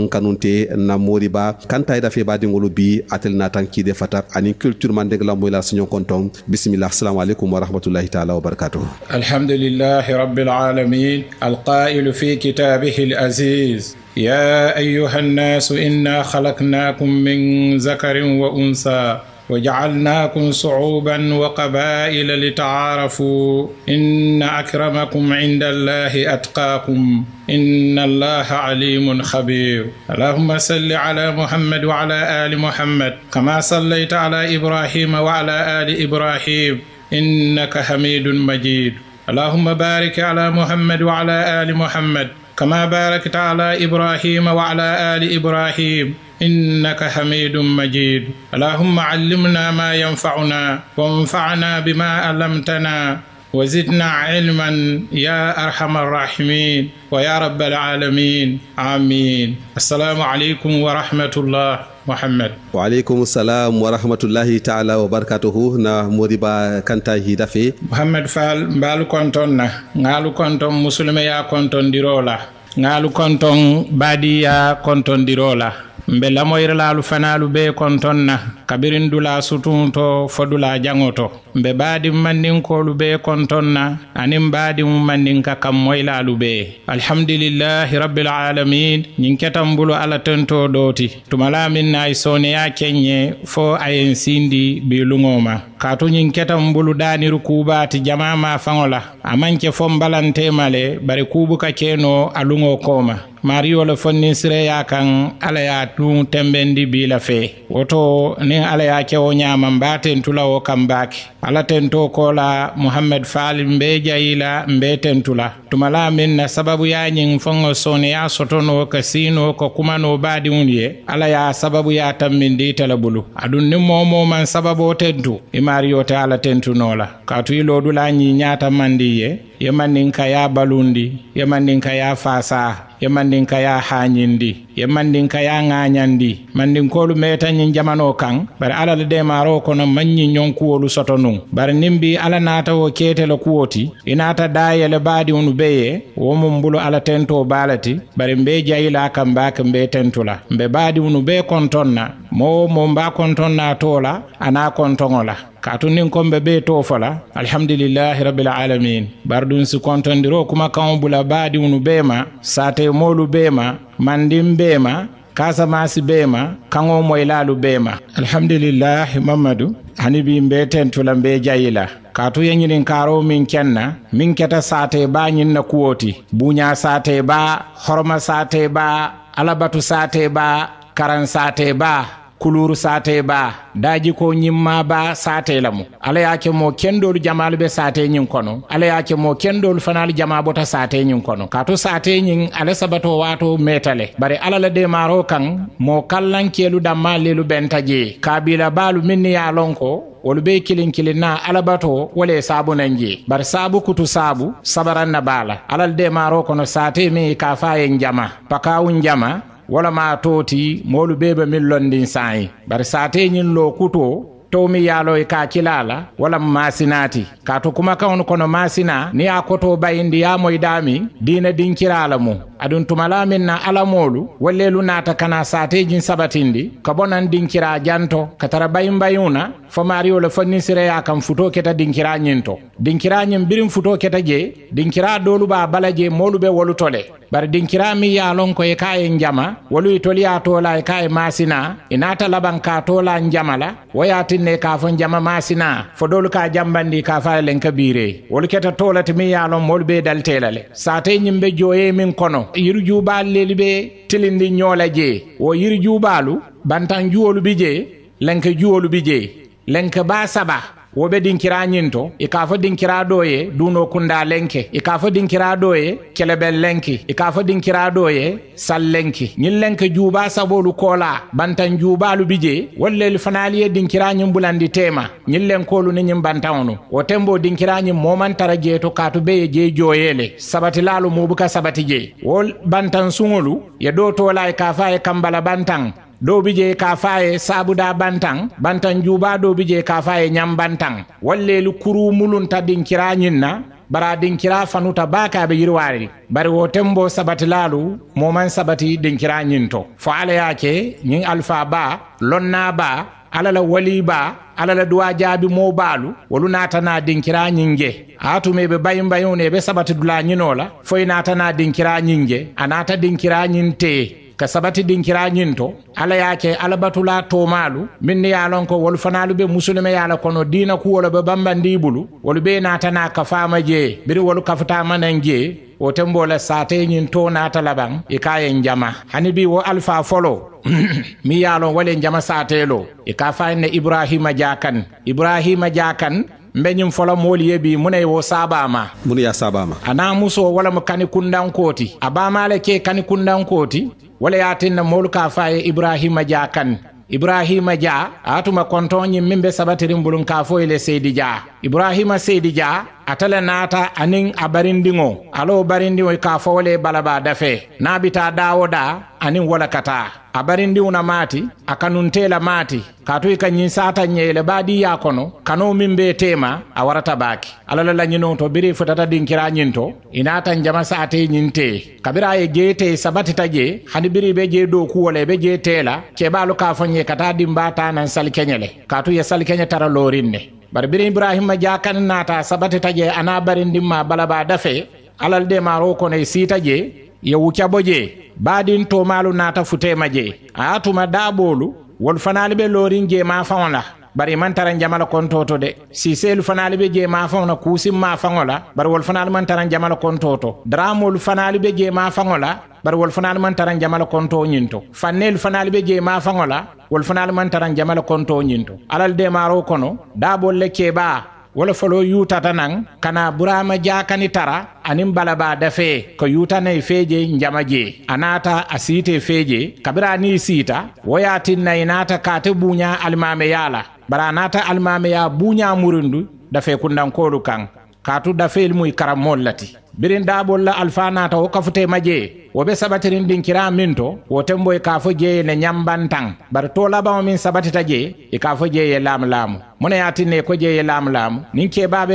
nkanunte na moriba kanta ida fe badi ngolu bi atel na tanki de fatak ani culture mandeng la moy la signon konton bismillah assalamu alaykum wa rahmatullahi ta'ala wa barakatuh alhamdulillah rabbil alamin alqa'il fi kitabihi alaziz يا ايها الناس انا خلقناكم من ذكر وانثى وجعلناكم صعوبا وقبائل لتعارفوا ان اكرمكم عند الله اتقاكم ان الله عليم خبير اللهم صل على محمد وعلى ال محمد كما صليت على ابراهيم وعلى ال ابراهيم انك حميد مجيد اللهم بارك على محمد وعلى ال محمد كما باركت على إبراهيم وعلى آل إبراهيم إنك حميد مجيد اللهم علمنا ما ينفعنا وانفعنا بما علمتنا وزدنا علما يا أرحم الراحمين ويا رب العالمين آمين السلام عليكم ورحمة الله mohammed waaleykum salam wa rahmatullahi taala wa barakatuhu na modiba kanta hidafe mohammed fall mbaalu konton na ngaalu konton musulmeya kontondiro la ngalu konton baadiya kontondiro la mbe lamoyirlaalu fanaalu bee konton na kabirin dulaa sutunto fo dulaa jaŋo to mbe baadiŋ manninkoolu bee konton na aniŋ baadiŋ mandinka kammoylaalu bee alhamdulillahi rabbil alamin ñiŋ ketan bulu alla tento dooti tumala miŋ na ay sooneya keŋ ye fo a ye n siindi bii luŋo ma kaatu ñiŋ ketan bulu daaniru kuubaati jamaa maa faŋo la a maŋ ke fo mbalantema le bari kuubu ka keenoo a luŋo kooma mariyolu fonni sireya kan ala ye tun tembendi bi la fe woto niŋ ala ye kewo ñaman baten tula wo kan baake ala tento kola muhammad fali be jayila be tentula tumala min na sababu ya nyin fongo soni ya sotono ka sino ko kuma no badi unye ala ya sababu ya tammindi tala bulu adun ni momo man sababu tentu imari yote ala tentu nola katu ilo dula nyi nyata mandiye yemaninka ya balundi yemaninka ya fasa yemaninka ya hanyindi ye mandinkaya ŋaɲandi kolu meta ñiŋ jamano kaŋ bari alla la demaro kono maŋ kuwolu soto nuŋ bari niŋ bi alla naata wo kete le kuwo ti i naata daye le baadiŋolu be ye wo muŋ bulu alla tento baa le ti bari mbe jayila kaŋ baa ke be tentu la be baadiŋolu be kontoŋ na mo mo mba konton na tola ana konton la niŋ kombe be to fala alhamdulilahi rabbil alamin bardun si bula kuma kan bula badi unu bema sate molu bema mandim bema kasa masi bema kango bee bema alhamdulillahi mamadu hanibi mbe tentula mbe jayila katu yeñinin karo min kenna min keta sate ba kuwo ti buña sate ba horma sate ba alabatu sate ba karan sate ba kuluru sate ba daji ko nyimma ba sate lamu ala yake mo kendoolu jamal be sate nyin kono ala yake mo kendoolu fanaalu jama bota sate nyin kono kaatu sate nyin ala sabato wato metale bare ala la de maro kan mo kallan kelu damma lelu bentaje kabila balu minni ya lonko wolu be kilin kilin na alabato wole sabu naŋ jee bari sabu kutu sabu sabaran na bala ala de maro kono sate mi kafayen jama pakawun jama wala ma toti moolu bebe min londin saayi bari saate ñin loo kuto towmi yaaloy e ka kilala wala masinati kaatu kawnu kono masina ni a koto bayindi yamoy daami diina dinkirala mu aɗum tumala na alamolu wollelu naata kana satejin sabatindi ka bonan dinkira janto ka tara bayin bayuna fo mario le fonni sireya kam futo keta dinkira ñinto dinkira ñin birin futo keta je dinkira dolu ba bala je molu be wolu tole bar dinkira mi ya lon ko e kaye njama wolu toli ya tola e kaye masina inata laban ka tola njamala wayatinne ka fo njama masina fo dolu ka jambandi ka fa len kabire wolu keta tola mi ya lon molu be telale sate ñin be joye min kono yiru juubaalleelu be tilindi ñoo la jee wo yiru juubaalu bantan juwolu bi jee lenka juwolu bi jee lenka baa saba wo be dinkira ñinto i k'a fo dinkira do ye duno kunda lenke i k'a fo dinkira do ye kelebel lenki i k'a fo dinkira do ye sal lenki ñin lenke juuba sabolu kola bantan juubalu bi je wallel fanali ye dinkira ñin bulandi tema ñin lenkolu ni ñin bantanwnu wo tembo dinkira ñin momantara jeeto kaatu be ye je joyele sabatilalu mubuka sabati je wo bantan suŋolu ye do tola i k'a fo a ye kambala bantan ɗoɓije ka faye sabuda bantan bantan juuba ɗoɓije ka faye ñam bantan wallelu kuru mulunta dinkira ñinna bara dinkira fanuta baka aɓe yirwari bari wo tembo sabati laalu moman sabati dinkira ñinto fo ala yake ñin alpha ba lonna ba alala wali ba alala duwa jaabi mo baalu wolu natana dinkira ñinge ha tumi ɓe bayi bayune ɓe sabati dula ñinola foye natana dinkira ñinge a nata dinkira ñin teye ka sabati dinkira ñin to ala ye ke alabatula tomalu min ni ye lon ko wolu fanalu be musulume ye la kono diina wol be bambandi bulu wolu be natana fama je biri wolu kafutama nan je woten bo la sateñin to nata laban e ka yen jama hani bi wo alfa folo mi ye lon walen jama satelo e ka fayin ne ibrahima jakan ibrahima jakan mbe ñiŋ folo moolu ye bi munayi wo saabama munu ye saabama a naa wala mu kani kundankooti a le ke kani kundankooti wala na moolu ka ye ibrahima dia kan ibrahima dia atuma kontoñim min be sabatirin bulum ka foyle seydi dia ibrahima seydi dia atele naata aniŋ a barindiŋo aloo barindiŋo ka fo wo le balabaa dafe naa bita taa daa aniŋ wo le ka taa a barindiŋo na maati a kanuntee la maati kaatu i ka ñinsaata ñe le baadiyaa kono kanoo miŋ be teema a warata baaki alla la lañinoo to biri futata dinkira ñiŋ to i naata njama saatee ñiŋ tee kabira a ye jee tee sabatita jee hani biri be jee dookuwo le be jee tee la keebaalu ka fo ye ka taa dimbaa taa naŋ salikeñe le kaatu ye salikeñe tara looriŋ ne barbiri ibrahima dia kane naata sabate taƴe ana barin ndimma balaba dafe alal de ma ro kono e siita je yewu caɓo je baadin to maalu naata futema je a tuma daaɓoolu wol fanaali ɓe loorin je ma fawla bari man taran jamala kontoto de selu fanali be je ma faŋo na kuusim ma faŋo la bari wol fanali man taran jamala kontoto daramolu fanali be je ma faŋo la bari wol fanali man taran jamala konto nyinto fanel fanali be je ma faŋo la wol fanali man taran jamala konto nyinto alal maro kono daabol le kebaa wala folo yutata nan kana burama jakani tara anin balaba dafe ko yutanai feje njamaje anata asite feje kabira ni sita wayatin na inata kate bunya almame yala bara nata ya buña murundu dafe kodu kan katu dafel muy karam mollati birin daɓol la alfa nata wo kafute maje wo sabatirin din kira minto to wo temboy ka fo jeeye ne nyambantan bar to laɓamo min sabatita taje e ka fo ye laamu laamu mune yatinne ko ye laamu laamu nin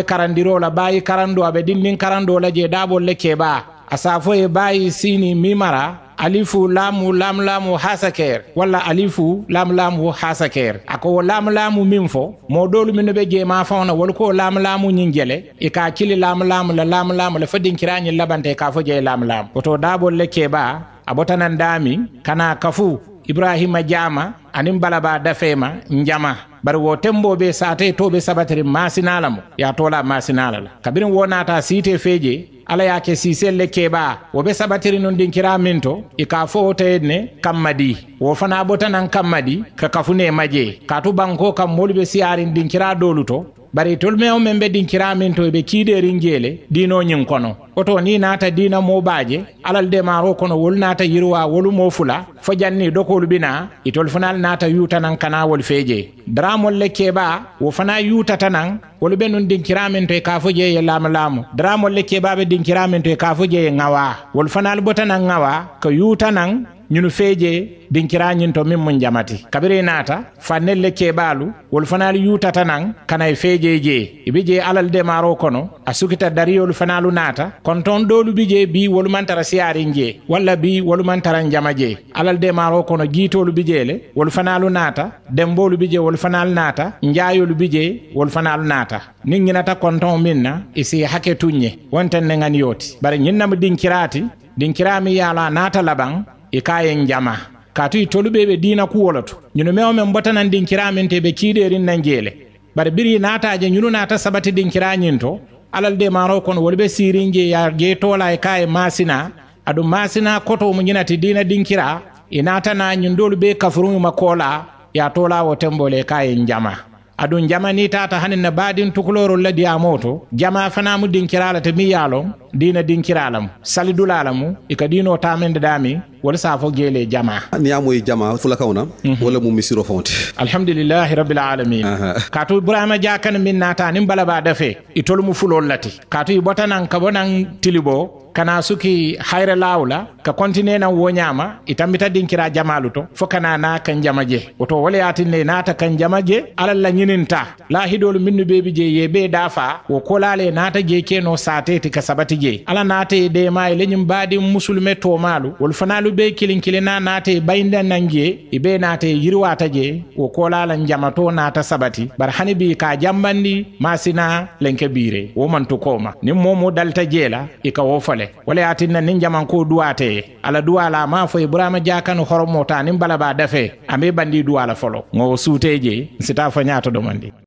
karandiro la bayi karando abe din ɗin karando la je daɓol le ke a asafo e bayi sini mimara alifu lamu lam lamu hasaker walla alifu lam lamu hasaker ako lam lamu min fo mo dolu min be jema fawna wal ko lam lamu nyin gele e ka kili lam lamu la lam lamu la fadin kirani labante ka fo je lam lamu oto dabo le keba abotanan dami kana kafu ibrahima jama anin balaba dafema njama bari wo tembo be sate be sabatiri masinala mo ya tola masinala la kabirin wo nata site feje ala ye ke siisel le keeba wo be sabatiri nun dinkira min to i k'a fo wo teye ne kammadi wo fana bota nan kammadi ka kafune maje kaatu banko kam moolu be siyaarin dinkira doolu to bari tolmewmen be dinkiramin to ɓe ringele jeele nyin kono oto ni naata diina baaje alal maro kono wol naata yirwa mo fula fo janni ko lubina itol yuta naata kana wol feje dramol le keba wo fana yutata nan wolu ɓe nun dinkiramin to e kafo ye lam laamu dramol le be dinkiramin to e kafo jeeye ngawa wol fanal botanan ngawa ko nan ñunu feeje dinkirañin to min mun jamati kabiri naata le keebaalu wol fanaalu yutata naŋ kana e feeje jee iɓe jee alal demaro kono a sukita dariyolu fanaalu naata kono toon ɗolu bi je bi mantara siyaariŋ jee walla bi wolumantara jama jee alal demaro kono jiitoolu bi jeele wol fanaalu naata demboolu bi jee wol fanaalu naata njaayolu bi jee wol fanaalu naata niŋ ñinata kontoŋo miŋ na isi hake ye wonteŋ ne ngani yoti bare ñinnama ye dinkirami yaala naata labaŋ i ka yen jama kaatu i tolu be be diina kuwo lo to ñunu mewo men bota nan dinkira men te be kiideerin nan jeele bari biri je ñunu naata sabati dinkira ñin to alal de maaro kono wolu be siirin je ya je toola e ka ye maasina aɗum maasina koto mu ñinati diina dinkira i naatana ñun doolu be kafuruŋuma koola ya tola wo tembole ka yen jama aɗum jama ni tata hanin na baadin tukulorol la diyamoo to jama mu dinkira la te mi a loŋ dina dinkiralamu salidulalamu ika dino tamende dami wala fo gele jama amoy jama fula kawna mhm. wala mu misiro fonti alhamdulillahi rabbil alamin katu ibrahima jakan min nata nim balaba dafe itol mu fulol lati katu ibotanan kabonan tilibo kana suki hayre lawla ka kontine nan wonyama itamita dinkira jamalu to fo kana na kan jamaje woto wala yatinne nata kan jamaje alal la nyininta la minnu bebi je yebe dafa wo kolale nata je keno satete ka sabati jee ala naata e dema e leñum baadi musulume toomaalu wol fanalu be kilin kilina naata e naŋ nangiye e be naata e yiriwaata je wo kolala jamatoo naata sabati bar hani bi ka jambandi masina lenke biire wo mantu koma nin momo dalta jeela e ka wo fale wala yatinna nin jamanko duwate ala duwala ma fo ibrahima jakanu horomota nin balaba dafe ambe bandi duwala folo ngo suuteje sita fo ñaato domandi